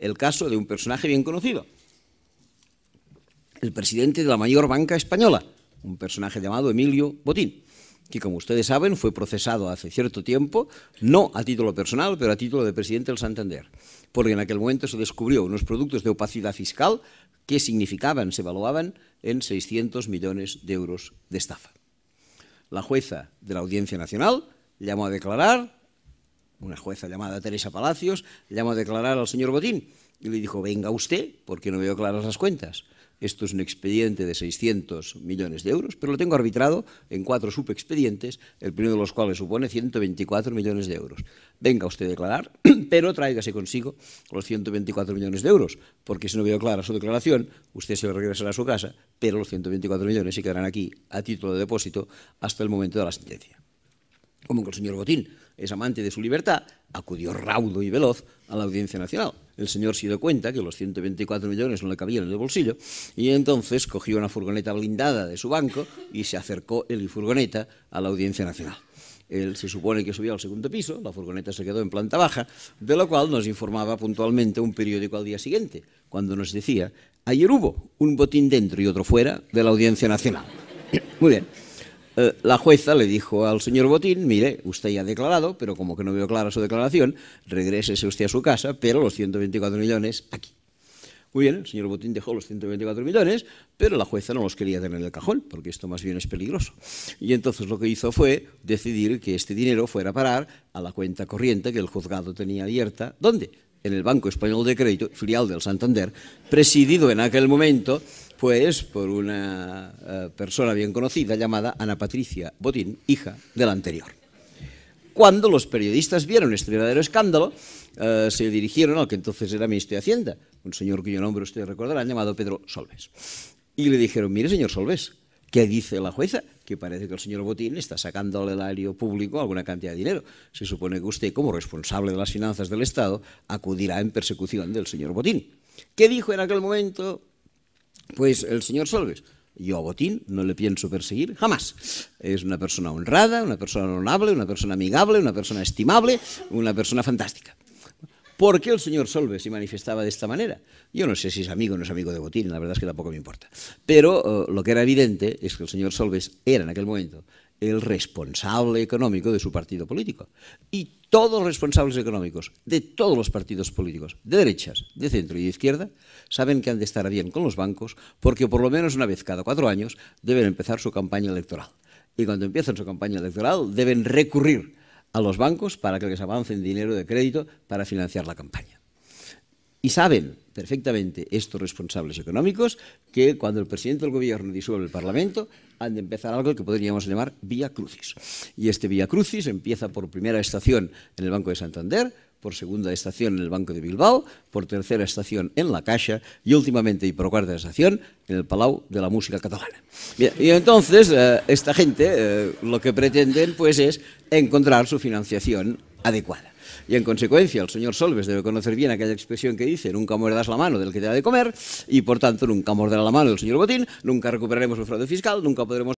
el caso de un personaje bien conocido, el presidente de la mayor banca española, un personaje llamado Emilio Botín, que como ustedes saben fue procesado hace cierto tiempo, no a título personal, pero a título de presidente del Santander, porque en aquel momento se descubrió unos productos de opacidad fiscal que significaban, se evaluaban en 600 millones de euros de estafa. La jueza de la Audiencia Nacional llamó a declarar una jueza llamada Teresa Palacios, llamó a declarar al señor Botín y le dijo, venga usted, porque no veo claras las cuentas. Esto es un expediente de 600 millones de euros, pero lo tengo arbitrado en cuatro subexpedientes, el primero de los cuales supone 124 millones de euros. Venga usted a declarar, pero tráigase consigo los 124 millones de euros, porque si no veo clara su declaración, usted se va a regresar a su casa, pero los 124 millones se quedarán aquí a título de depósito hasta el momento de la sentencia como que el señor Botín es amante de su libertad, acudió raudo y veloz a la Audiencia Nacional. El señor se dio cuenta que los 124 millones no le cabían en el bolsillo y entonces cogió una furgoneta blindada de su banco y se acercó el furgoneta a la Audiencia Nacional. Él se supone que subió al segundo piso, la furgoneta se quedó en planta baja, de lo cual nos informaba puntualmente un periódico al día siguiente, cuando nos decía, ayer hubo un botín dentro y otro fuera de la Audiencia Nacional. Muy bien. Eh, la jueza le dijo al señor Botín, mire, usted ya ha declarado, pero como que no veo clara su declaración, regrésese usted a su casa, pero los 124 millones aquí. Muy bien, el señor Botín dejó los 124 millones, pero la jueza no los quería tener en el cajón, porque esto más bien es peligroso. Y entonces lo que hizo fue decidir que este dinero fuera a parar a la cuenta corriente que el juzgado tenía abierta. ¿Dónde? En el Banco Español de Crédito, filial del Santander, presidido en aquel momento pues por una eh, persona bien conocida llamada Ana Patricia Botín, hija del anterior cuando los periodistas vieron este verdadero escándalo, eh, se dirigieron al que entonces era ministro de Hacienda, un señor cuyo nombre ustedes recordarán, llamado Pedro Solves. Y le dijeron, mire, señor Solves, ¿qué dice la jueza? Que parece que el señor Botín está sacando al erario público alguna cantidad de dinero. Se supone que usted, como responsable de las finanzas del Estado, acudirá en persecución del señor Botín. ¿Qué dijo en aquel momento? Pues el señor Solves yo a Botín no le pienso perseguir jamás. Es una persona honrada, una persona honorable, una persona amigable, una persona estimable, una persona fantástica. ¿Por qué el señor Solves se manifestaba de esta manera? Yo no sé si es amigo o no es amigo de Botín, la verdad es que tampoco me importa. Pero eh, lo que era evidente es que el señor Solves era en aquel momento el responsable económico de su partido político. Y todos los responsables económicos de todos los partidos políticos, de derechas, de centro y de izquierda, saben que han de estar bien con los bancos porque por lo menos una vez cada cuatro años deben empezar su campaña electoral. Y cuando empiezan su campaña electoral deben recurrir a los bancos para que les avancen dinero de crédito para financiar la campaña. Y saben perfectamente estos responsables económicos que cuando el presidente del gobierno disuelve el Parlamento han de empezar algo que podríamos llamar vía crucis. Y este vía crucis empieza por primera estación en el Banco de Santander, por segunda estación en el Banco de Bilbao, por tercera estación en La Caixa y últimamente y por cuarta estación en el Palau de la Música Catalana. y entonces eh, esta gente eh, lo que pretenden pues es encontrar su financiación adecuada. Y en consecuencia, el señor Solves debe conocer bien aquella expresión que dice, nunca muerdas la mano del que te da de comer, y por tanto nunca morderá la mano del señor Botín, nunca recuperaremos el fraude fiscal, nunca podremos...